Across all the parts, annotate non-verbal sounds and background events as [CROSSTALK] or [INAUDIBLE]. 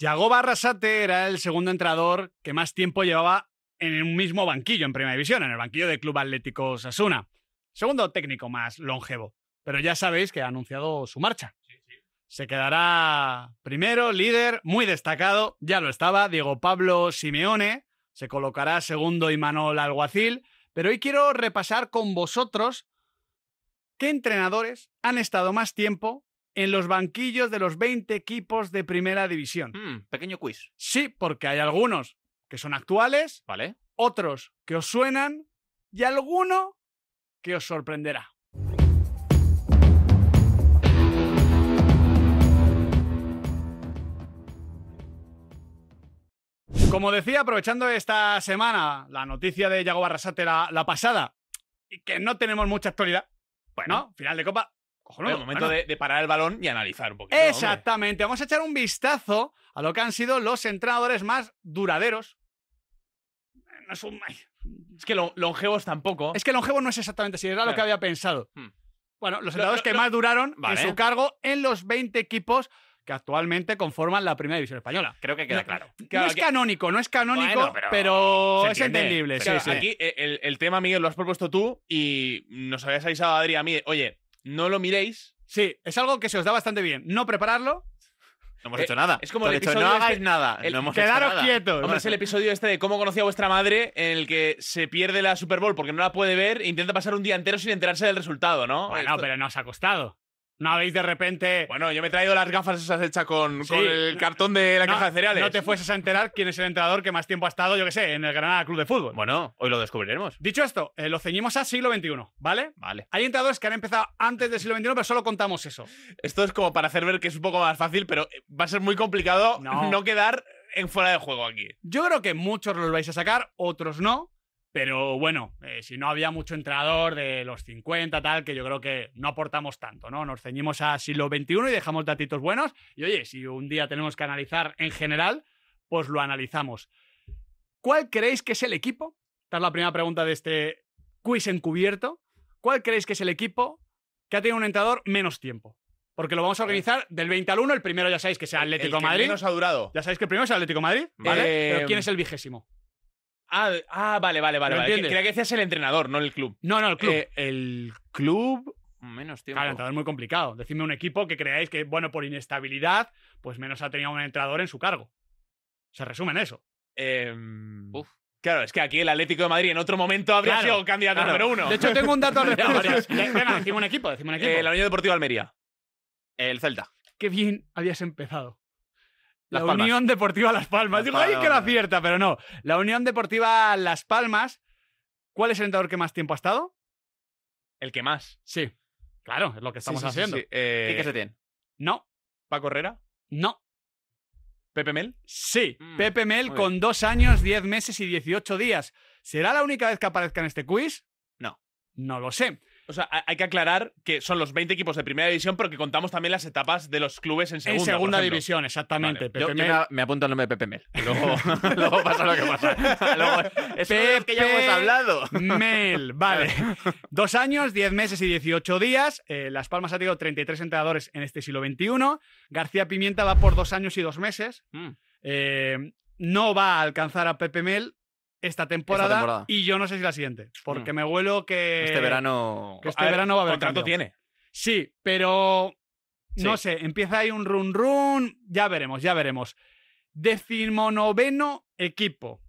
Yagoba Arrasate era el segundo entrenador que más tiempo llevaba en el mismo banquillo en Primera División, en el banquillo del Club Atlético Sasuna. Segundo técnico más longevo. Pero ya sabéis que ha anunciado su marcha. Se quedará primero, líder, muy destacado, ya lo estaba, Diego Pablo Simeone. Se colocará segundo y Imanol Alguacil. Pero hoy quiero repasar con vosotros qué entrenadores han estado más tiempo en los banquillos de los 20 equipos de primera división. Mm, pequeño quiz. Sí, porque hay algunos que son actuales, vale. otros que os suenan y alguno que os sorprenderá. Como decía, aprovechando esta semana la noticia de Yago Barrasate la pasada, y que no tenemos mucha actualidad, bueno, final de copa, es el momento de, parar el balón y analizar un poquito. Exactamente. Vamos a echar un vistazo a lo que han sido los entrenadores más duraderos. No es un. Es que longevos tampoco. Es que longevos no es exactamente así, era lo que había pensado. Hmm. Bueno, los entrenadores que más duraron en su cargo en los 20 equipos que actualmente conforman la primera división española. Creo que queda claro. No, es canónico, no es canónico, pero, es entendible. sí, sí. Aquí eh, el, tema, Miguel, lo has propuesto tú y nos habías avisado a Adri mí, oye, no lo miréis. Sí, es algo que se os da bastante bien. No prepararlo. No hemos hecho eh, nada. Es como el no hagáis este-". nada. El, quedaros quietos. Hombre, es el episodio este de cómo conocí a vuestra madre, en el que se pierde la Super Bowl porque no la puede ver e intenta pasar un día entero sin enterarse del resultado, ¿no? Bueno, pero no os ha costado. ¿No habéis de repente...? Bueno, yo me he traído las gafas esas hechas con, con el cartón de la caja de cereales. No te fueses a enterar quién es el entrenador que más tiempo ha estado, yo qué sé, en el Granada Club de Fútbol. Bueno, hoy lo descubriremos. Dicho esto, eh, lo ceñimos a siglo XXI, ¿vale? Vale. Hay entrenadores que han empezado antes del siglo XXI, pero solo contamos eso. Esto es como para hacer ver que es un poco más fácil, pero eh, va a ser muy complicado no, quedar en fuera de juego aquí. Yo creo que muchos los vais a sacar, otros no. Pero bueno, eh, si no había mucho entrenador de los 50, tal, que yo creo que no aportamos tanto, ¿no? Nos ceñimos a siglo XXI y dejamos datitos buenos. Y oye, si un día tenemos que analizar en general, pues lo analizamos. ¿Cuál creéis que es el equipo? Esta es la primera pregunta de este quiz encubierto. ¿Cuál creéis que es el equipo que ha tenido un entrenador menos tiempo? Porque lo vamos a eh. organizar del 20 al 1. El primero ya sabéis que es Atlético el, el que Madrid. ha durado. Ya sabéis que el primero es Atlético Madrid. ¿Vale? Eh, ¿quién es el em, vigésimo? Ah, ah, vale, vale, vale. vale. que decías el entrenador, no el club. No, no, el club. Eh, el club. Menos tiempo. Claro, el entrenador es muy complicado. Decime un equipo que creáis que, bueno, por inestabilidad, pues menos ha tenido un entrenador en su cargo. Se resume en eso. Em, Uf. Claro, es que aquí el Atlético de Madrid en otro momento habría sido candidato número uno. De hecho, tengo un dato [LAUGHS] respecto. decime un equipo, decime un eh, equipo. la Unión Almería. El Celta. Qué bien habías empezado la Unión Deportiva Las Palmas. Digo, ahí que la cierta, pero no. La Unión Deportiva Las Palmas, ¿cuál es el entrenador que más tiempo ha estado? El que más. Sí. Claro, es lo que estamos haciendo. Eh, ¿Qué se tiene? No. ¿Paco Herrera? No. ¿Pepe Mel? Sí, mm, Pepe Mel con dos años, diez meses y dieciocho días. ¿Será la única vez que aparezca en este quiz? No. No lo sé. O sea, hay que aclarar que son los 20 equipos de primera división, pero que contamos también las etapas de los clubes en segunda. En segunda división, exactamente. pero me apunto el nombre de Pepe Mel. [LAUGHS] Luego, [LAUGHS] luego pasa lo que pasa. [LAUGHS] Luego, es que ya hemos hablado. Mel, vale. Dos años, diez meses y dieciocho días. Eh, las Palmas ha tenido 33 entrenadores en este siglo XXI. García Pimienta va por dos años y dos meses. Mm. Eh, no va a alcanzar a Pepe Mel, esta temporada, y yo no sé si la siguiente, porque mm. me vuelo que este verano este verano va a haber tiene. Sí, pero no sé, empieza ahí un run run, ya veremos, ya veremos. Decimonoveno equipo.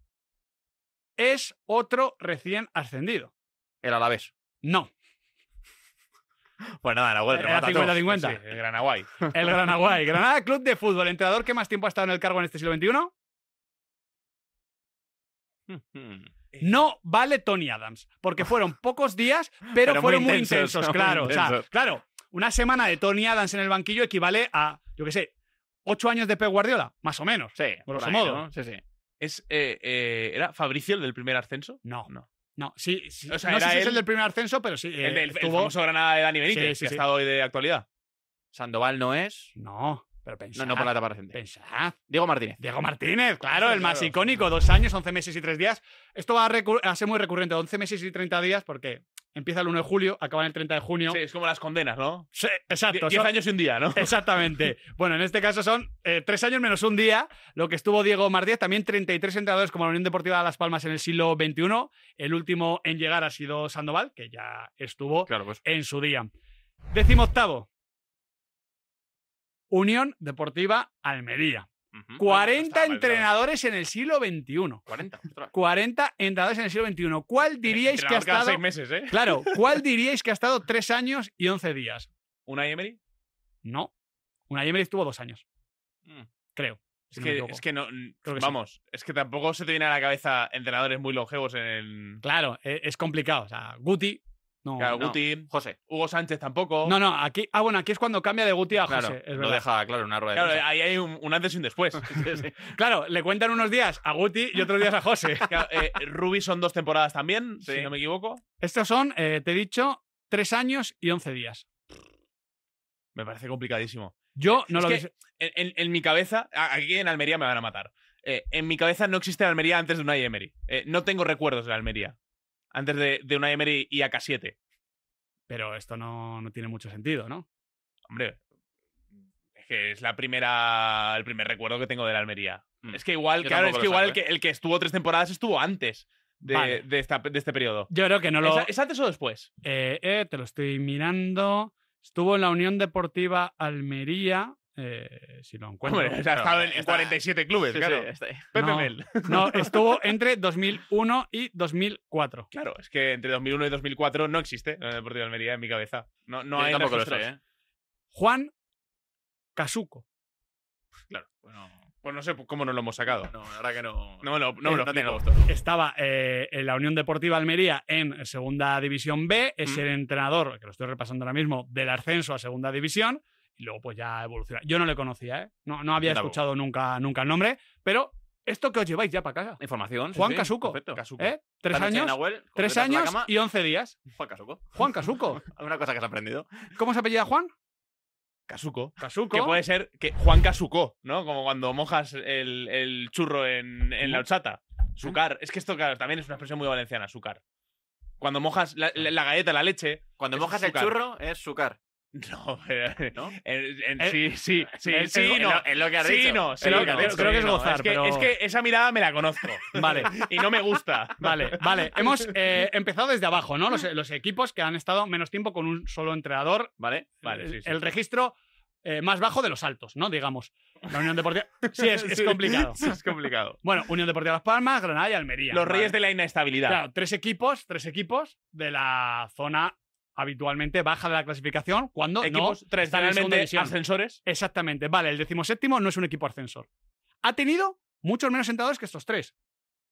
Es otro recién ascendido. El Alavés. No. Pues nada, la vuelta el Granaguay. El Granaguay. Granada Club de Fútbol. Entrenador que más tiempo ha estado en el cargo en este siglo XXI. No vale Tony Adams, porque fueron [LAUGHS] pocos días, pero, fueron muy intensos, claro. claro, una semana de Tony Adams en el banquillo equivale a, yo qué sé, ocho años de Pep Guardiola, más o menos. Sí, por lo modo. Eh, eh, ¿Era Fabricio el del primer ascenso? No. No. No, sí, sé si es el del primer ascenso, pero sí. el eh, famoso Granada de Dani Benítez, que ha estado hoy de actualidad. Sandoval no es. No. Pero no, no por la etapa reciente. Diego Martínez. Diego Martínez, claro, el más icónico. Dos años, once meses y tres días. Esto va a, ser muy recurrente. once meses y 30 días porque empieza el 1 de julio, acaba el 30 de junio. Sí, es como las condenas, ¿no? Sí, exacto. 10 años y un día, ¿no? [LAUGHS] Exactamente. bueno, en este caso son eh, tres años menos un día lo que estuvo Diego Martínez. También 33 entrenadores como la Unión Deportiva de Las Palmas en el siglo XXI. El último en llegar ha sido Sandoval, que ya estuvo pues. en su día. Décimo octavo, Unión Deportiva Almería. 40 entrenadores en el siglo XXI. 40, entrenadores en el siglo XXI. ¿Cuál eh, diríais que ha estado. Seis meses, ¿eh? Claro, ¿cuál [LAUGHS] diríais que ha estado tres años y 11 días? ¿Una Emery? No. Una Emery estuvo dos años. Mm. Creo. es, que, no. vamos, es que tampoco se te viene a la cabeza entrenadores muy longevos en el. Claro, e, es complicado. O sea, Guti, no, Guti, José. Hugo Sánchez tampoco. No, no, aquí. Ah, bueno, aquí es cuando cambia de Guti a José. Claro, lo deja, claro, una rueda. Claro, ahí hay un, antes y un después. [LAUGHS] [LAUGHS] Claro, le cuentan unos días a Guti y otros días a José. [LAUGHS] Eh, Ruby son dos temporadas también, si no me equivoco. Estos son, eh, te he dicho, tres años y once días. Me parece complicadísimo. Yo eh, no lo que en, mi cabeza, aquí en Almería me van a matar. en mi cabeza no existe Almería antes de una Emery. no tengo recuerdos de Almería antes de, una Emery y AK7. Pero esto no, tiene mucho sentido, ¿no? Hombre, es que es la primera, el primer recuerdo que tengo de la Almería. Mm. Es que igual, claro, es que igual el que, estuvo tres temporadas estuvo antes. De, de, este periodo. Yo creo que no lo. ¿Es, antes o después? Eh, eh, te lo estoy mirando. Estuvo en la Unión Deportiva Almería eh, si lo encuentro. ha estado en, 47 clubes, no, [LAUGHS] estuvo entre 2001 y 2004. Claro, es que entre 2001 y 2004 no existe el Deportivo de Almería en mi cabeza. No, hay tampoco lo ¿eh? Juan Casuco. Claro, bueno. Pues no sé cómo nos lo hemos sacado. No, la verdad que no. No, no, eh, no, tengo Estaba en la Unión Deportiva Almería en Segunda División B. Es el entrenador, que lo estoy repasando ahora mismo, del ascenso a Segunda División. Y luego pues ya evoluciona. Yo no le conocía, ¿eh? No, no había escuchado nunca, nunca el nombre, pero esto que os lleváis ya para casa. Información. Juan Casuco. ¿Eh? Tres años, tres años y once días. Juan Casuco. Juan Casuco. [LAUGHS] Una cosa que has aprendido. ¿Cómo se apellida Juan? Casuco. Casuco. Que puede ser que Juan Casuco, ¿no? Como cuando mojas el, churro en, la horchata. Sucar. Es que esto, claro, también es una expresión muy valenciana, sucar. Cuando mojas la, la galleta, la leche. Cuando mojas el churro, es sucar. No, eh, eh, sí, sí, [LAUGHS] sí, sí, no. Es lo que has sí, dicho. creo, que es gozar. Es que, es que esa mirada me la conozco. [LAUGHS] Vale. y no me gusta. Vale, vale. [LAUGHS] Hemos eh, empezado desde abajo, ¿no? Los, equipos que han estado menos tiempo con un solo entrenador. Vale, vale. El registro más bajo de los altos, ¿no? Digamos. La Unión Deportiva. Sí, es, complicado. es complicado. Bueno, Unión Deportiva Las Palmas, Granada y Almería. Los reyes de la inestabilidad. Claro, tres equipos, tres equipos de la zona habitualmente baja de la clasificación cuando Equipos no ascensores. Exactamente. Vale, el decimoséptimo no es un equipo ascensor. Ha tenido muchos menos entrenadores que estos tres.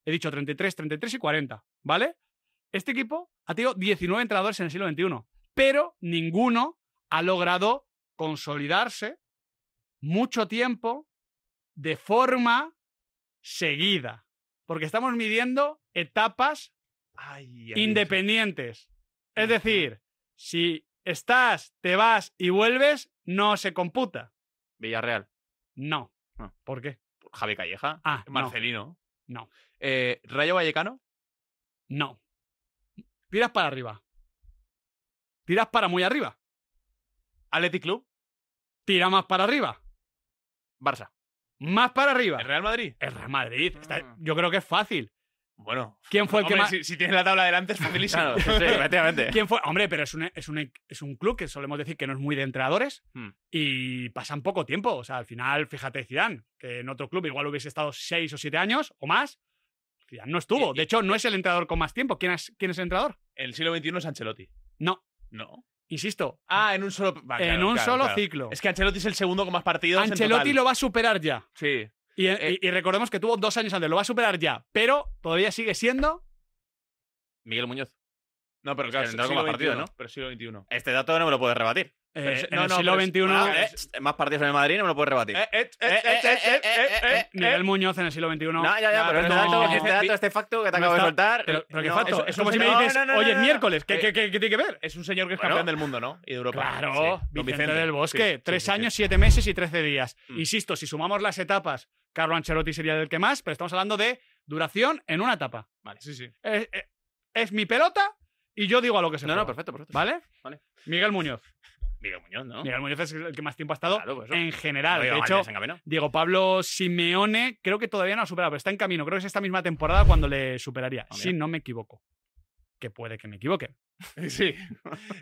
He dicho 33, 33 y 40, ¿vale? Este equipo ha tenido 19 entrenadores en el siglo XXI, pero ninguno ha logrado consolidarse mucho tiempo de forma seguida. Porque estamos midiendo etapas independientes. Es decir, si estás, te vas y vuelves, no se computa. Villarreal. No. Ah. ¿Por qué? Javi Calleja. Ah, Marcelino. No. Eh, ¿Rayo Vallecano? No. Tiras para arriba. Tiras para muy arriba. ¿Athletic Club? Tira más para arriba. Barça. Más para arriba. ¿El Real Madrid? El Real Madrid. Mm. yo creo que es fácil. Bueno. ¿Quién fue el que Si, tienes la tabla delante es facilísimo. sí, [LAUGHS] efectivamente. fue? Hombre, pero es un, es, un, club que solemos decir que no es muy de entrenadores hmm. y pasan poco tiempo. O sea, al final, fíjate, Zidane, que en otro club igual hubiese estado seis o siete años o más. Zidane no estuvo. De hecho, no es el entrenador con más tiempo. ¿Quién es, es el entrenador? El siglo XXI es Ancelotti. No. No. Insisto. Ah, en un solo. en un solo ciclo. Es que Ancelotti es el segundo con más partidos. Ancelotti lo va a superar ya. Sí. Eh, eh. Y, recordemos que tuvo dos años antes, lo va a superar ya, pero todavía sigue siendo. Miguel Muñoz. No, pero claro, es que partido, ¿no? Este dato no me lo puedes rebatir en el siglo XXI. más partidos en el Madrid no me lo puedes rebatir. Miguel Muñoz en el siglo XXI. No, ya, ya, pero, este, dato, este, dato, este facto que te acabo de soltar. Pero, ¿qué facto? Es, como si me dices, oye, es miércoles, ¿qué, tiene que ver? Es un señor que es campeón del mundo, ¿no? Y de Europa. Claro, Vicente, del Bosque. tres años, siete meses y trece días. Insisto, si sumamos las etapas, Carlo Ancelotti sería el que más, pero estamos hablando de duración en una etapa. Vale, sí, sí. Es, mi pelota y yo digo a lo que se No, no, perfecto, perfecto. ¿Vale? Miguel Muñoz. Miguel Muñoz, ¿no? Muñoz es el que más tiempo ha estado en general. de hecho, Diego Pablo Simeone creo que todavía no ha superado, pero está en camino. Creo que es esta misma temporada cuando le superaría, ah, si no me equivoco. Que puede que me equivoque. [LAUGHS] Sí,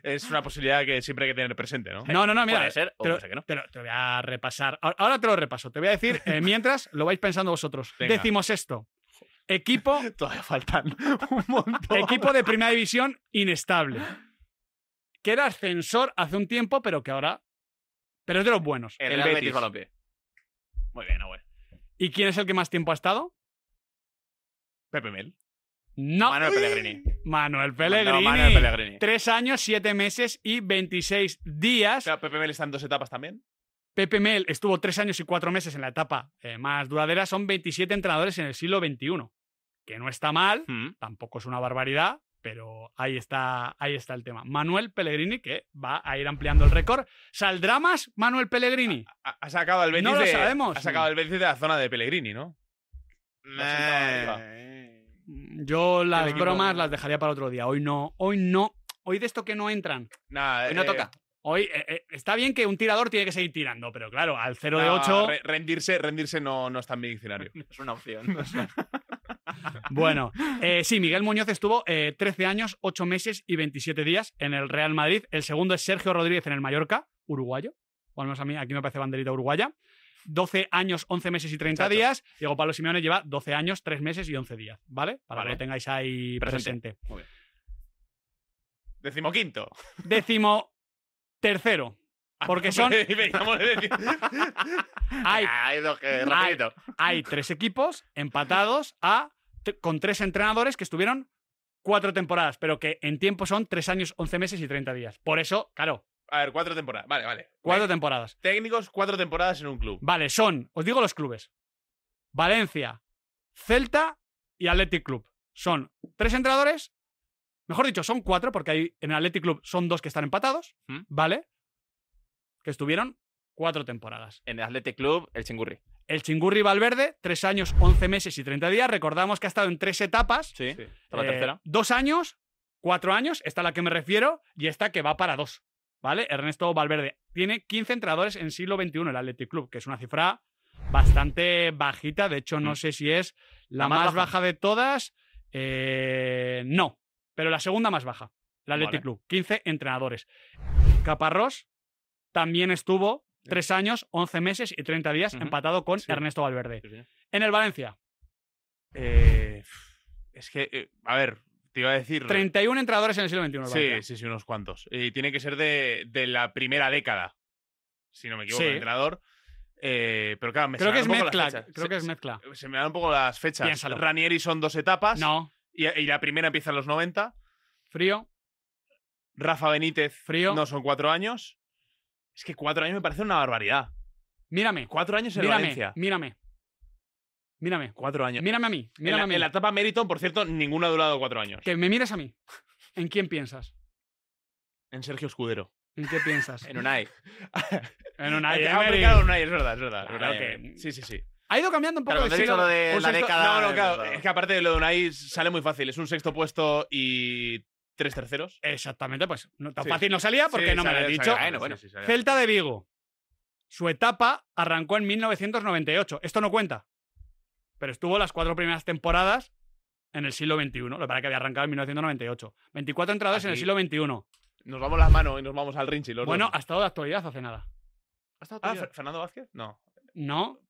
es una posibilidad que siempre hay que tener presente, ¿no? No, no, no, mira. Puede te, voy a repasar. Ahora te lo repaso. Te voy a decir, eh, [LAUGHS] mientras lo vais pensando vosotros. Decimos esto. Equipo. [LAUGHS] Todavía faltan un montón. Equipo de primera división inestable que era ascensor hace un tiempo, pero que ahora. Pero es de los buenos. El, Betis. Muy bien, Abuel. ¿Y quién es el que más tiempo ha estado? Pepe Mel. No. Manuel Pellegrini. Manuel Pellegrini. No, Manuel Pellegrini. Tres años, siete meses y 26 días. Pero Pepe Mel está en dos etapas también. Pepe Mel estuvo tres años y cuatro meses en la etapa eh, más duradera. Son 27 entrenadores en el siglo XXI. Que no está mal, mm. tampoco es una barbaridad, pero ahí está, ahí está el tema. Manuel Pellegrini, que va a ir ampliando el récord. ¿Saldrá más Manuel Pellegrini? Ha, sacado el Betis no lo sabemos. Ha sacado el Betis de la zona de Pellegrini, ¿no? Yo las bromas las dejaría para otro día. Hoy no, hoy no. Hoy de esto que no entran. hoy no eh, toca. Hoy eh, eh, está bien que un tirador tiene que seguir tirando, pero claro, al 0 de 8. rendirse, rendirse no, no es tan mi diccionario. [LAUGHS] es una opción. Bueno, eh, sí, Miguel Muñoz estuvo 13 eh, años, 8 meses y 27 días en el Real Madrid. El segundo es Sergio Rodríguez en el Mallorca, uruguayo. O al menos a mí, aquí me parece banderita uruguaya. 12 años, 11 meses y 30 días. Diego Pablo Simeone lleva 12 años, 3 meses y 11 días, ¿vale? Para que lo tengáis ahí presente. Muy bien. Décimo quinto. Décimo tercero. Porque son. hay, tres equipos empatados a con tres entrenadores que estuvieron cuatro temporadas, pero que en tiempo son tres años, once meses y treinta días. Por eso, claro. A ver, cuatro temporadas. Vale, vale. Cuatro temporadas. Técnicos, cuatro temporadas en un club. Vale, son, os digo los clubes. Valencia, Celta y Athletic Club. Son tres entrenadores, mejor dicho, son cuatro, porque hay, en el Athletic Club son dos que están empatados, ¿vale? Que estuvieron Cuatro temporadas. En el Athletic Club, el Chingurri. El Chingurri Valverde, tres años, once meses y treinta días. Recordamos que ha estado en tres etapas. Sí, la eh, tercera. Dos años, cuatro años, esta a la que me refiero, y esta que va para dos. ¿Vale? Ernesto Valverde. Tiene 15 entrenadores en siglo XXI, el Athletic Club, que es una cifra bastante bajita. De hecho, no mm. sé si es la, más, baja. de todas. Eh, no, pero la segunda más baja, el Athletic Club. 15 entrenadores. Caparrós también estuvo Tres años, once meses y 30 días, empatado con Ernesto Valverde. En el Valencia. Eh, es que, eh, a ver, te iba a decir. 31 entrenadores en el siglo XXI. sí, sí, sí, unos cuantos. Y tiene que ser de, la primera década, si no me equivoco, el entrenador. Eh, pero claro, me creo que es mezcla. Creo que es mezcla. Se, me dan un poco las fechas. Ranieri son dos etapas. No. Y, y la primera empieza en los 90. Frío. Rafa Benítez. Frío. No, son cuatro años. Es que cuatro años me parece una barbaridad. Mírame. Cuatro años en mírame, Valencia. Mírame. Mírame. Cuatro años. Mírame a mí. Mírame en, la, a mí. en la etapa Meriton, por cierto, ninguno ha durado cuatro años. Que me mires a mí. ¿En quién piensas? En Sergio Escudero. ¿En qué piensas? [LAUGHS] en Unai. [LAUGHS] en Unai. un [LAUGHS] ah, Unai, es verdad, es verdad. Sí, sí, sí. Ha ido cambiando un poco claro, de estilo. de la década. No, no, claro. Es que aparte de lo de Unai sale muy fácil. Es un sexto puesto y tres terceros. Exactamente, pues no, tan fácil no salía porque no me lo he dicho. Celta de Vigo. Su etapa arrancó en 1998. Esto no cuenta. Pero estuvo las cuatro primeras temporadas en el siglo XXI. Lo que para que había arrancado en 1998. 24 entradas en el siglo XXI. Nos vamos las manos y nos vamos al Rinchi. bueno, ha estado de actualidad hace nada. ¿Ha estado actualidad? Ah, ¿Fernando Vázquez? No. No.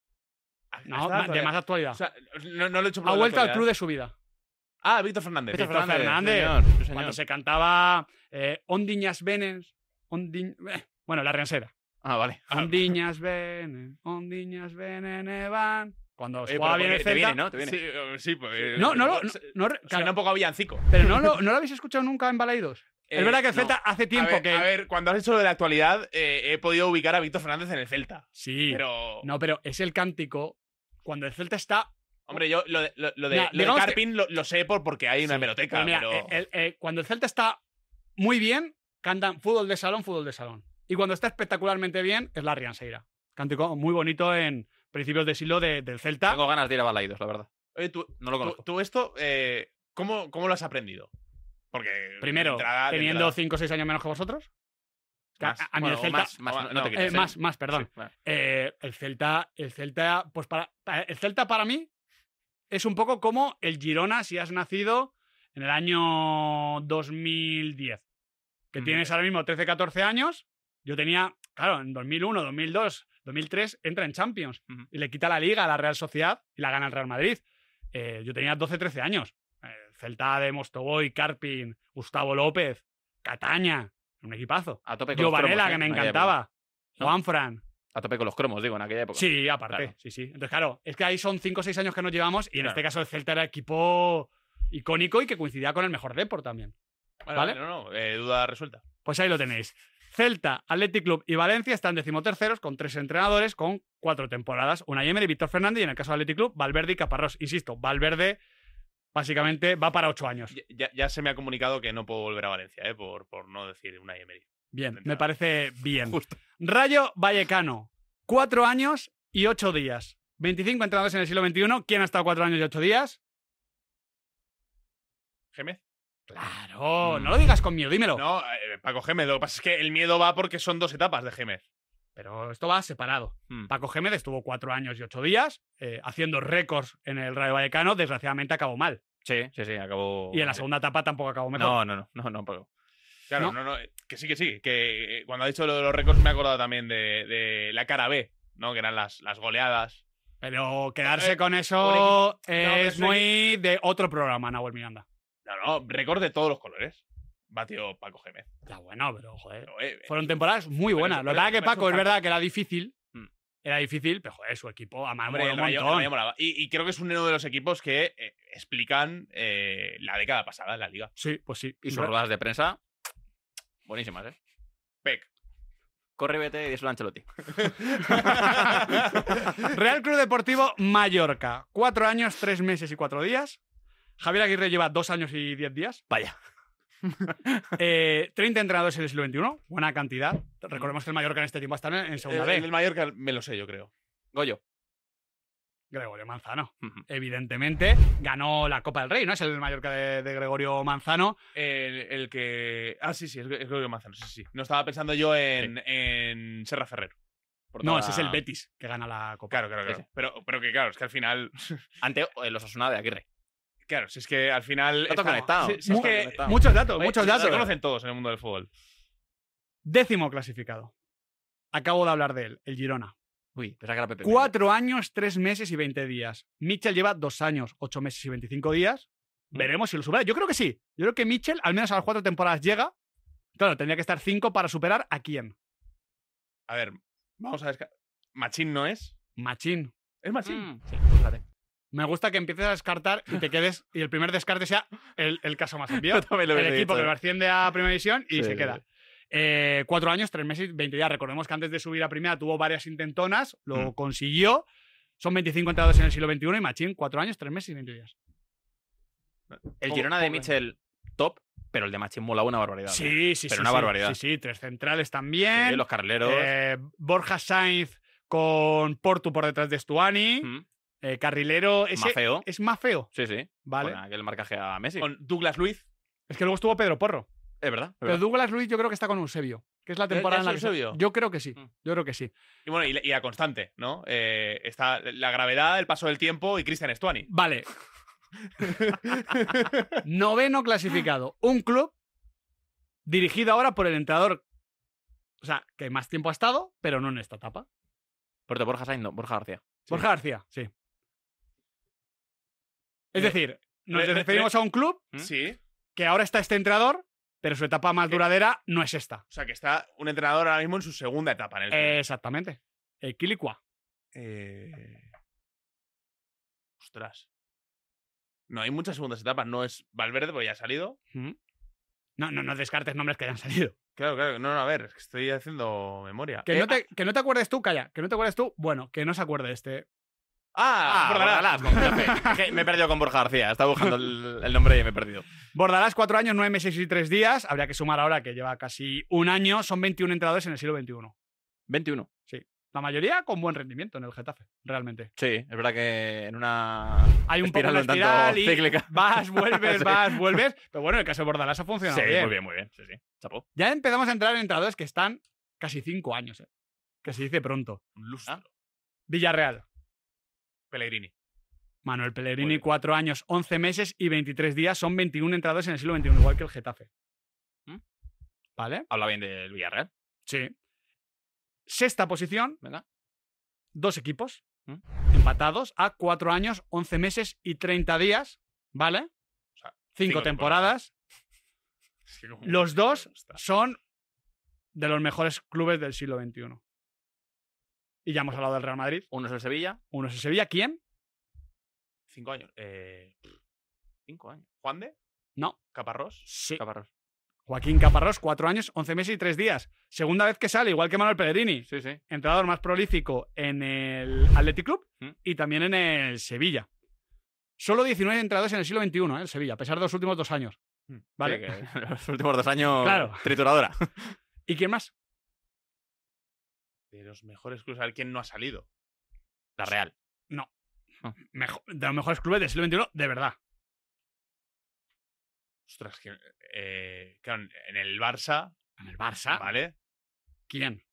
No, de más actualidad. ha vuelto al club de su vida. Ah, Víctor Fernández. Víctor Fernández. señor, Cuando se cantaba eh, Ondiñas Venes. Ondin... Eh, bueno, la Rensera. Ah, vale. Ah. Ondiñas Venes, Ondiñas Venes van. Cuando se jugaba bien el Celta. Te viene, ¿no? Sí, eh, sí pues, no, no, no, no, no un poco a villancico. Pero no lo, no lo habéis escuchado nunca en Balaidos. es eh, verdad que el Celta hace tiempo que. A ver, cuando has hecho lo de la actualidad, he podido ubicar a Víctor Fernández en el Celta. Sí. Pero. No, pero es el cántico cuando el Celta está Hombre, yo lo de, lo, lo de, lo sé por, porque hay una sí, hemeroteca. Eh, eh, eh, cuando el Celta está muy bien, cantan fútbol de salón, fútbol de salón. Y cuando está espectacularmente bien, es la Rianseira. Cántico muy bonito en principios de siglo del Celta. Tengo ganas de ir a Balaidos, la verdad. Oye, tú, no lo conozco. Tú, esto, ¿cómo, ¿cómo, lo has aprendido? Porque. Primero, teniendo 5 o 6 años menos que vosotros. Más, a, el Celta. Más, perdón. el Celta, el Celta, pues para. El Celta para mí es un poco como el Girona si has nacido en el año 2010, que tienes ahora mismo 13, 14 años. Yo tenía, claro, en 2001, 2002, 2003 entra en Champions y le quita la liga a la Real Sociedad y la gana el Real Madrid. Eh, yo tenía 12, 13 años. Eh, Celta de Mostoboy, Carpin, Gustavo López, Cataña, un equipazo. A tope con Yo que ¿eh? me encantaba. Juanfran a tope con los cromos, digo, en aquella época. Sí, aparte, sí, sí. Entonces, claro, es que ahí son 5 o 6 años que nos llevamos y en este caso el Celta era equipo icónico y que coincidía con el mejor Deport también. ¿Vale? No, no, eh, duda resuelta. Pues ahí lo tenéis. Celta, Athletic Club y Valencia están decimoterceros con tres entrenadores con cuatro temporadas. Una Emery, Víctor Fernández y en el caso de Athletic Club, Valverde y Caparrós. Insisto, Valverde básicamente va para ocho años. Ya, se me ha comunicado que no puedo volver a Valencia, ¿eh? por, por no decir una Emery. Bien, me parece bien. Rayo Vallecano, cuatro años y ocho días. 25 entradas en el siglo XXI. ¿Quién ha estado cuatro años y ocho días? Gémez. Claro, no lo mm. digas con miedo, dímelo. No, eh, eh, Paco Gémez. Lo que pasa es que el miedo va porque son dos etapas de Gémez. Pero esto va separado. Mm. Paco Gémez estuvo cuatro años y ocho días eh, haciendo récords en el Rayo Vallecano. Desgraciadamente acabó mal. Sí, sí, sí, acabó. Y en la segunda etapa tampoco acabó mejor. No, no, no, no, no, Claro, no, no, eh, que sí, que sí. Que eh, cuando ha dicho lo de los récords me he acordado también de, la cara B, ¿no? Que eran las, las goleadas. Pero quedarse con eso es muy de otro programa, Nahuel Miranda. No, no, récord de todos los colores. Batió Paco Gémez. La bueno, pero joder. Eh, fueron temporadas muy buenas. Lo verdad que Paco es verdad que era difícil. Mm. Era difícil, pero joder, su equipo a un montón. y, creo que es uno de los equipos que explican la década pasada en la liga. Sí, pues sí. Y sus ruedas de prensa Buenísimas, ¿eh? Peck. Corre, vete y díselo [LAUGHS] Real Club Deportivo Mallorca. Cuatro años, tres meses y cuatro días. Javier Aguirre lleva dos años y diez días. Vaya. [LAUGHS] Eh, treinta 30 entrenadores en el siglo XXI, buena cantidad. Recordemos que el Mallorca en este tiempo está en, segunda el, B. el Mallorca me lo sé, yo creo. Goyo. Gregorio Manzano. Evidentemente, ganó la Copa del Rey, ¿no? Es el Mallorca de, Gregorio Manzano. El, que. Ah, sí, sí, es Gregorio Manzano, sí, sí. No estaba pensando yo en, en Serra Ferrero. No, ese es el Betis que gana la Copa. Claro, claro, claro. Pero, pero que claro, es que al final. [LAUGHS] Ante eh, los Osuna de Aguirre. Claro, si es que al final. Muchos datos, muchos datos. Se conocen todos en el mundo del fútbol. Décimo clasificado. Acabo de hablar de él, el Girona. Uy, Pepe Cuatro años, tres meses y veinte días. Mitchell lleva dos años, ocho meses y veinticinco días. Mm. Veremos si lo supera. Yo creo que sí. Yo creo que Mitchell, al menos a las cuatro temporadas, llega. Claro, tendría que estar cinco para superar a quién. A ver, vamos a descartar. Machín no es. Machín. Es Machín. Mm. Sí, pues Me gusta que empieces a descartar y te quedes y el primer descarte sea el, caso más amplio. [LAUGHS] el equipo que que asciende a primera división y se queda. Eh, cuatro años, tres meses, 20 días. Recordemos que antes de subir a primera tuvo varias intentonas, lo mm. consiguió. Son 25 entradas en el siglo XXI y Machín, cuatro años, tres meses y 20 días. El Girona de ¿eh? Mitchell, top, pero el de Machín mola una barbaridad. Sí, ¿eh? sí, sí. una barbaridad. Sí, tres centrales también. los carleros. Borja Sainz con Portu por detrás de Stuani. Mm. carrilero. Ese feo Es más feo. Sí, sí. Vale. Con marcaje a Messi. Con Douglas Luiz. Es que luego estuvo Pedro Porro. Es verdad. Pero Douglas Luis yo creo que está con Eusebio, que es la ¿E-, temporada Yo creo que sí, mm. yo creo que sí. Y bueno, y, constante, ¿no? Eh, está la gravedad, el paso del tiempo y Cristian Estuani. Vale. [LAUGHS] Noveno clasificado. Un club dirigido ahora por el entrenador, o sea, que más tiempo ha estado, pero no en esta etapa. Puerto Borja Saindo, Borja García. Borja García, sí. Es eh, decir, nos referimos a un club ¿Mm? ¿Sí? que ahora está este entrenador pero su etapa más eh, duradera no es esta. O sea, que está un entrenador ahora mismo en su segunda etapa. En exactamente. El eh, Kilicua. Eh, ostras. No, hay muchas segundas etapas. No es Valverde, porque ya ha salido. No, no, no descartes nombres que hayan salido. Claro, claro. No, a ver, estoy haciendo memoria. Que, no te, ah. que no te acuerdes tú, calla. Que no te acuerdes tú. Bueno, que no se acuerde este. Ah, ah, Bordalás. [LAUGHS] me he perdido con Borja García. Estaba buscando el, nombre y me he perdido. Bordalás, cuatro años, nueve meses y tres días. Habría que sumar ahora que lleva casi un año. Son 21 entrenadores en el siglo XXI. 21. Sí. La mayoría con buen rendimiento en el Getafe, realmente. Sí, es verdad que en una. Hay un poco de cíclica. vas, vuelves, [LAUGHS] vas, vuelves. Pero bueno, el caso de Bordalás ha funcionado sí, muy bien, muy bien. Sí, sí. Ya empezamos a entrar en entrenadores que están casi cinco años, ¿eh? que se dice pronto. Un lustro. Ah. Villarreal. Pellegrini. Manuel Pellegrini, cuatro años, once meses y 23 días, son 21 entradas en el siglo XXI, igual que el Getafe. ¿Mm? ¿Vale? Habla bien del Villarreal. Sí. Sexta posición, ¿verdad? Dos equipos ¿Mm? empatados a cuatro años, 11 meses y 30 días, ¿vale? cinco, temporadas. [LAUGHS] los dos son de los mejores clubes del siglo XXI. Y ya hemos hablado del Real Madrid. Uno es el Sevilla. Uno es el Sevilla. ¿Quién? Cinco años. Eh, cinco años. ¿Juan de? No. ¿Caparrós? Sí. Caparrós. Joaquín Caparrós, cuatro años, once meses y tres días. Segunda vez que sale, igual que Manuel Pellegrini. Sí, sí. Entrenador más prolífico en el Athletic Club mm. y también en el Sevilla. Solo 19 entrenadores en el siglo XXI, en eh, el Sevilla, a pesar de los últimos dos años. Mm. ¿Vale? [LAUGHS] los últimos dos años. Claro. Trituradora. ¿Y quién más? de los mejores clubes, a ver quién no ha salido. La Real. No. Ah. de los mejores clubes del siglo XXI, de verdad. Ostras, que. Eh, claro, en el Barça. En el Barça. ¿Vale? ¿Quién?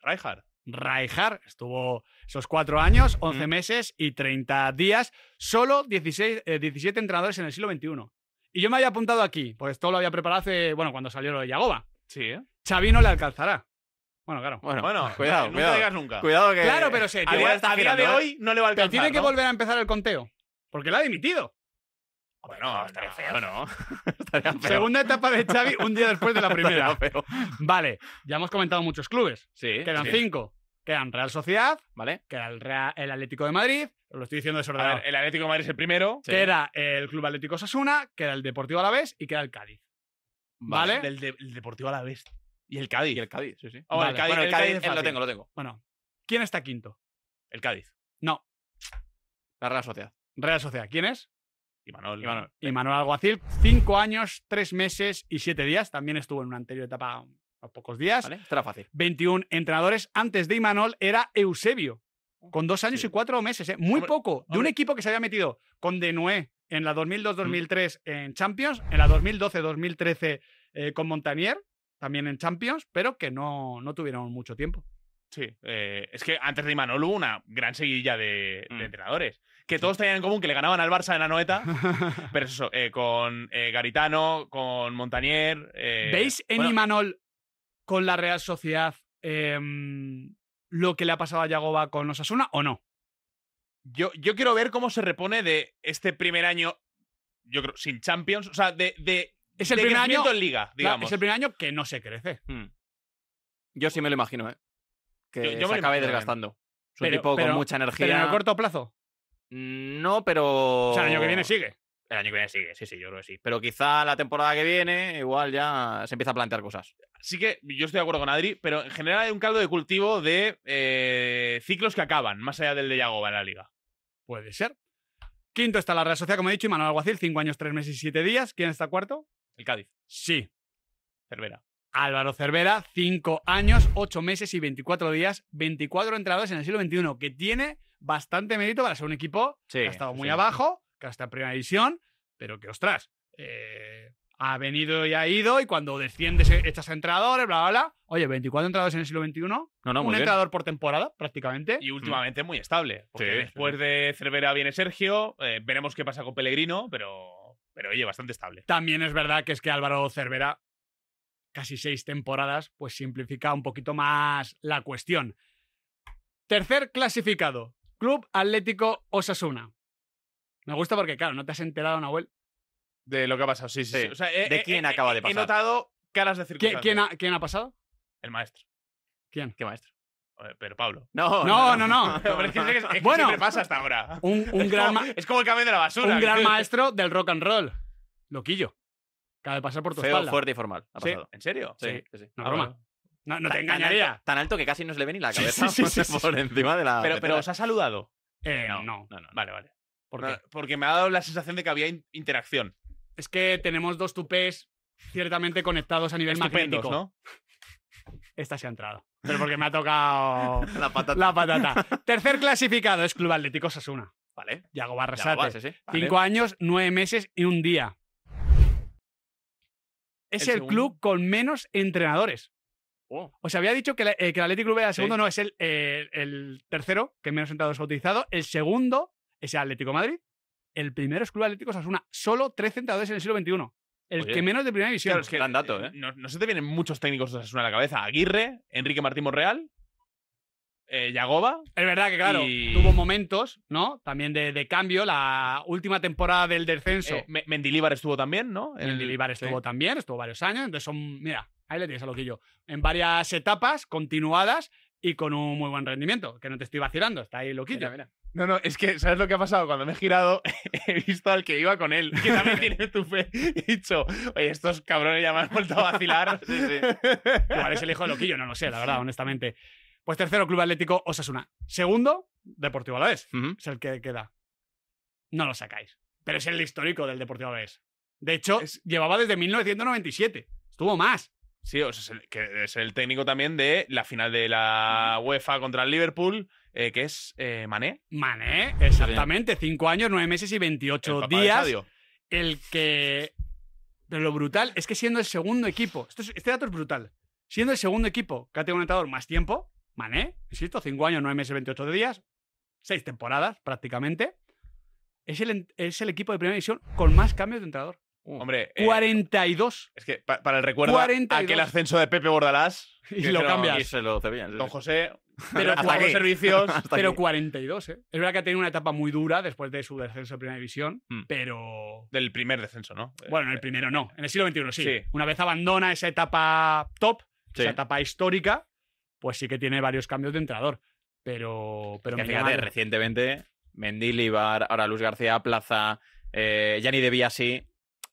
Rijkaard. Rijkaard estuvo esos cuatro años, 11 meses y 30 días, solo 16, 17 eh, entrenadores en el siglo XXI. Y yo me había apuntado aquí, pues todo lo había preparado hace, bueno, cuando salió lo de Yagoba. Sí, ¿eh? Xavi no le alcanzará. Bueno, claro. Bueno, cuidado, nunca cuidado. digas nunca. Cuidado que. Claro, pero sí. a, día, a de hoy no le va a alcanzar. Pero tiene que volver a empezar el conteo. Porque la ha dimitido. Bueno, estaría feo, ¿no? [LAUGHS] estaría feo. Segunda etapa de Xavi, un día después de la [LAUGHS] primera. Feo. Vale, ya hemos comentado muchos clubes. Sí. Quedan cinco. Quedan Real Sociedad, ¿vale? Queda el, Real, el Atlético de Madrid, lo estoy diciendo desordenado. el Atlético de Madrid es el primero. Que Queda el Club Atlético Sasuna, queda el Deportivo Alavés y queda el Cádiz. ¿Vale? Del el Deportivo Alavés. Y el Cádiz. Y el Cádiz, sí, sí. Ah, bueno, el Cádiz, lo tengo, lo tengo. Bueno, ¿quién está quinto? El Cádiz. No. La Real Sociedad. Real Sociedad, ¿quién es? Imanol. Imanol. Alguacil, cinco años, tres meses y siete días. También estuvo en una anterior etapa a pocos días. Vale, fácil. 21 entrenadores. Antes de Imanol era Eusebio, oh, con dos años y cuatro meses. ¿eh? Muy poco. De un equipo que se había metido con Denue en la 2002-2003 mm. en Champions, en la 2012-2013 eh, con Montanier también en Champions, pero que no, no tuvieron mucho tiempo. Sí, eh, es que antes de Imanol hubo una gran seguidilla de, mm. entrenadores. Que todos tenían en común que le ganaban al Barça en la noeta. [LAUGHS] pero eso, eh, con eh, Garitano, con Montanier. ¿Veis en Imanol con la Real Sociedad em, lo que le ha pasado a Yagoba con Osasuna o no? Yo, yo quiero ver cómo se repone de este primer año, yo creo, sin Champions. O sea, de es el primer año. liga, el primer año que no se crece. Hmm. Yo sí me lo imagino, ¿eh? Que se acabe desgastando. Es un tipo con mucha energía. ¿Pero en el corto plazo? Mm, no, pero. el año que viene sigue. El año que viene sigue, sí, sí, yo creo que sí. Pero quizá la temporada que viene, igual ya se empieza a plantear cosas. así que yo estoy de acuerdo con Adri, pero en general hay un caldo de cultivo de eh, ciclos que acaban, más allá del de Yagoba en la liga. Puede ser. Quinto está la red social como he dicho, y Manuel Alguacil, cinco años, tres meses y siete días. ¿Quién está cuarto? El Cádiz. Sí. Cervera. Álvaro Cervera, 5 años, 8 meses y 24 días, 24 entradas en el siglo XXI, que tiene bastante mérito para ser un equipo que ha estado muy abajo, que hasta en primera división, pero que ostras, eh, ha venido y ha ido, y cuando desciendes eh, echas a entrenadores, bla, bla, bla. Oye, 24 entradas en el siglo XXI, no, un entrenador por temporada prácticamente. Y mm. últimamente muy estable, después de Cervera viene Sergio, eh, veremos qué pasa con Pellegrino, pero pero oye, bastante estable. También es verdad que es que Álvaro Cervera, casi seis temporadas, pues simplifica un poquito más la cuestión. Tercer clasificado, Club Atlético Osasuna. Me gusta porque, claro, no te has enterado, Nahuel. De lo que ha pasado, sí, sí. Eh, ¿De eh, quién eh, acaba de pasar? He notado caras de ¿Quién ha, ¿Quién ha pasado? El maestro. ¿Quién? ¿Qué maestro? Eh, pero Pablo. No, no, no. no, [LAUGHS] es que, es pasa hasta ahora. Un, un es como, es como el cabello de la basura. Un gran [LAUGHS] maestro del rock and roll. Loquillo. Cabe de pasar por tu Feo, espalda. fuerte y formal. Ha pasado. ¿En serio? Sí, sí. Ah, no, No, te engañaría. Tan alto, que casi no se le ve ni la [LAUGHS] cabeza sí, sí, sí, por encima de la. Pero, pero ¿os ha saludado? Eh, eh, no, no. no, Vale, vale. Porque me ha dado la sensación de que había interacción. Es que tenemos dos tupés ciertamente conectados a nivel Estupendos, magnético. ¿no? esta se ha entrado. Pero porque me ha tocado [LAUGHS] la patata. La patata. Tercer clasificado es Club Atlético Sasuna. Vale. Yago Barrasate. Cinco años, nueve meses y un día. Es el, club con menos entrenadores. Oh. o sea había dicho eh, que, el atlético Club era el segundo, no, es el, eh, el, tercero que menos entrenadores ha utilizado. El segundo es el Atlético Madrid. El primero es Club Atlético Sasuna. Solo tres entrenadores en el siglo XXI. El que menos de primera división. gran dato, eh, ¿eh? No, sé se te vienen muchos técnicos de Osasuna a la cabeza. Aguirre, Enrique Martín Morreal, eh, Yagoba. Es verdad que, claro, tuvo momentos, ¿no? También de, cambio. La última temporada del descenso. Mendilibar Mendilíbar estuvo también, ¿no? Mendilíbar estuvo también, estuvo varios años. Entonces son, mira, ahí le tienes a loquillo. En varias etapas continuadas y con un muy buen rendimiento. Que no te estoy vacilando, está ahí loquillo. Mira, mira. No, no, es que, ¿sabes lo que ha pasado? Cuando me he girado, [LAUGHS] he visto al que iba con él, que también [LAUGHS] tiene tu fe. He dicho, oye, estos cabrones ya me han vuelto a vacilar. [LAUGHS] sí, sí. es el hijo de Loquillo, no lo sé, la verdad, honestamente. Pues tercero, Club Atlético Osasuna. Segundo, Deportivo Alavés. Es el que queda. No lo sacáis. Pero es el histórico del Deportivo Alavés. De hecho, llevaba desde 1997. Estuvo más. Sí, es el, que es el técnico también de la final de la UEFA contra el Liverpool, eh, que es eh, Mané. Mané, exactamente. Cinco años, nueve meses y 28 días. El que. Pero lo brutal es que siendo el segundo equipo, este dato es brutal. Siendo el segundo equipo que ha tenido un entrenador más tiempo, Mané, insisto, cinco años, nueve meses, y 28 días, seis temporadas prácticamente, es el, es el equipo de primera división con más cambios de entrenador. Hombre, 42. Eh, es que para el recuerdo, aquel ascenso de Pepe Bordalás. [LAUGHS] Y lo cambias. lo Don José, pero servicios. pero 42, eh. Es verdad que ha tenido una etapa muy dura después de su descenso de primera división, mm. pero. Del primer descenso, ¿no? Bueno, en el primero no. En el siglo XXI sí. Una vez abandona esa etapa top, esa etapa histórica, pues sí que tiene varios cambios de entrenador. Pero. pero es fíjate, recientemente, Mendilibar, ahora Luis García Plaza, eh, Gianni De sí.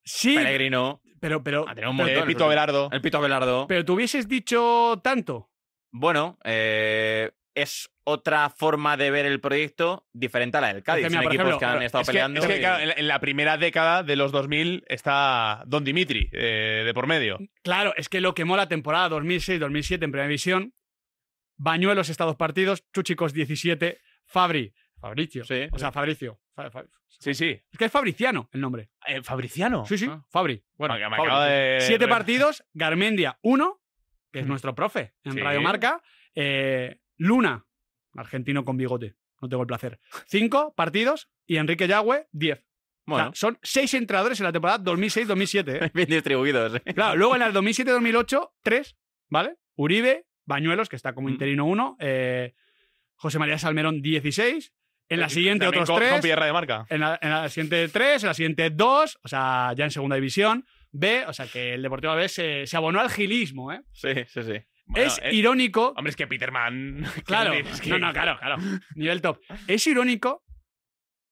Sí. Peregrino. Pero, pero. el Pito Velardo, El Pito Pero tú hubieses dicho tanto. Bueno, eh, es otra forma de ver el proyecto diferente a la del Cádiz. equipos que han estado peleando. en la primera década de los 2000 está Don Dimitri eh, de por medio. Claro, es que lo quemó la temporada 2006-2007 en Primera División. Bañuelos Estados dos partidos, Chuchicos 17, Fabri Fabricio. O sea, Fabricio. sí, sí. Es que es Fabriciano el nombre. Eh, ¿Fabriciano? Sí, sí. Ah. Fabri. Bueno, me De... siete partidos. Garmendia, uno, que es mm. nuestro profe en Radiomarca. Radio Marca. Eh, Luna, argentino con bigote. No tengo el placer. Cinco partidos. Y Enrique Yagüe, diez. Bueno. son seis entrenadores en la temporada 2006-2007. Bien distribuidos. Claro, luego en el 2007-2008, tres, ¿vale? Uribe, Bañuelos, que está como mm. interino uno, eh, José María Salmerón, 16, en la siguiente otros tres. En la, siguiente tres, en la siguiente dos, o sea, ya en segunda división. B, o sea que el Deportivo B se, abonó al gilismo, ¿eh? Sí, sí, sí. es, eh, irónico. Hombre, es que Peterman. Claro. No, no, claro, claro. Nivel top. Es irónico,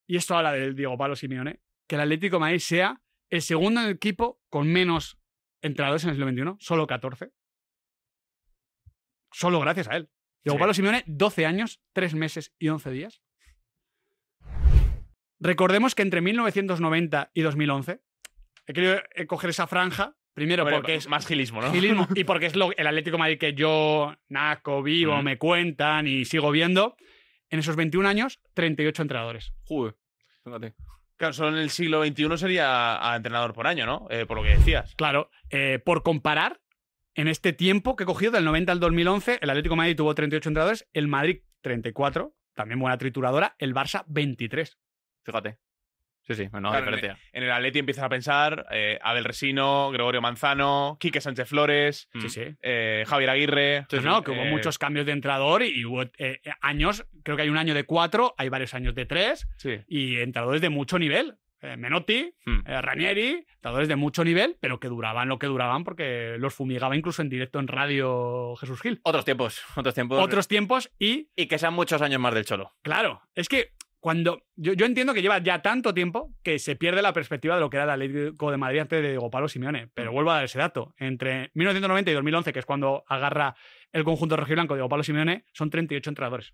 y esto habla del Diego Palo Simeone, que el Atlético Maíz sea el segundo en el equipo con menos entrenadores en el siglo XXI, solo 14. Solo gracias a él. Diego palo Pablo Simeone, 12 años, 3 meses y 11 días. Recordemos que entre 1990 y 2011 he querido eh, coger esa franja. Primero porque es más gilismo, ¿no? [LAUGHS] y porque es lo, el Atlético Madrid que yo naco, vivo, me cuentan y sigo viendo. En esos 21 años, 38 entrenadores. Joder, fíjate. Claro, solo en el siglo XXI sería a entrenador por año, ¿no? Eh, por lo que decías. Claro, eh, por comparar, en este tiempo que he cogido, del 90 al 2011, el Atlético Madrid tuvo 38 entrenadores, el Madrid 34, también buena trituradora, el Barça 23. Fíjate. Sí, sí, no En el, Atleti empiezas a pensar eh, Abel Resino, Gregorio Manzano, Quique Sánchez Flores, mm. eh, Javier Aguirre. Entonces, no, que hubo eh, muchos cambios de entrador y, hubo años, creo que hay un año de cuatro, hay varios años de tres, sí. y entradores de mucho nivel. Menotti, mm. Ranieri, Entradores de mucho nivel, pero que duraban lo que duraban porque los fumigaba incluso en directo en radio Jesús Gil. Otros tiempos, otros tiempos. Otros tiempos y... Y que sean muchos años más del Cholo. Claro, es que cuando yo, entiendo que lleva ya tanto tiempo que se pierde la perspectiva de lo que era el Atlético de Madrid antes de Diego Pablo Simeone, pero mm. vuelvo a dar ese dato, entre 1990 y 2011, que es cuando agarra el conjunto rojiblanco de Diego Pablo Simeone, son 38 entrenadores.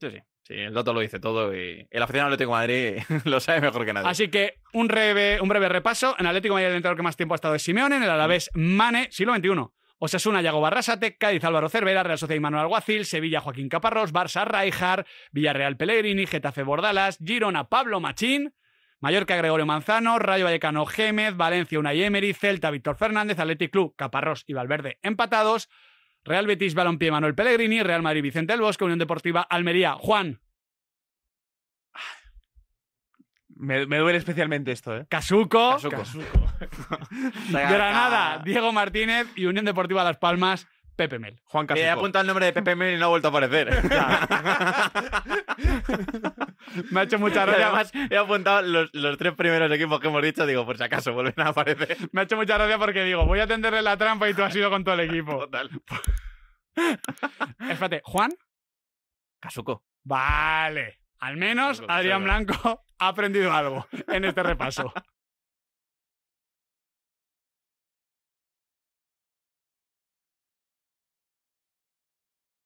Sí, sí, sí, el dato lo dice todo y el aficionado Atlético de Madrid [LAUGHS] lo sabe mejor que nadie. Así que un breve, un breve repaso, en Atlético de Madrid el entrenador que más tiempo ha estado es Simeone, en el mm. Alavés Mane, siglo XXI. Osasuna, Yago Barrasate, Cádiz, Álvaro Cervera, Real Sociedad, Manuel Alguacil, Sevilla, Joaquín Caparrós, Barça, Raijar, Villarreal, Pellegrini, Getafe, Bordalas, Girona, Pablo Machín, Mallorca, Gregorio Manzano, Rayo Vallecano, Gémez, Valencia, Unai Emery, Celta, Víctor Fernández, Athletic Club, Caparrós y Valverde empatados, Real Betis, Balompié, Manuel Pellegrini, Real Madrid, Vicente del Bosque, Unión Deportiva, Almería, Juan. Me, duele especialmente esto, ¿eh? Casuco. Granada, Diego Martínez y Unión Deportiva Las Palmas. Pepe Mel. Juan Casuco He apuntado el nombre de Pepe Mel y no ha vuelto a aparecer. [LAUGHS] [LAUGHS] Me ha hecho mucha gracia Además, he apuntado los, tres primeros equipos que hemos dicho, digo, por si acaso vuelven a aparecer. [LAUGHS] Me ha hecho mucha gracia porque digo, voy a tenderle la trampa y tú has ido con todo el equipo. Total. Espérate, ¿Juan? Casuco. Vale. Al menos Adrián Blanco ha aprendido algo en este repaso.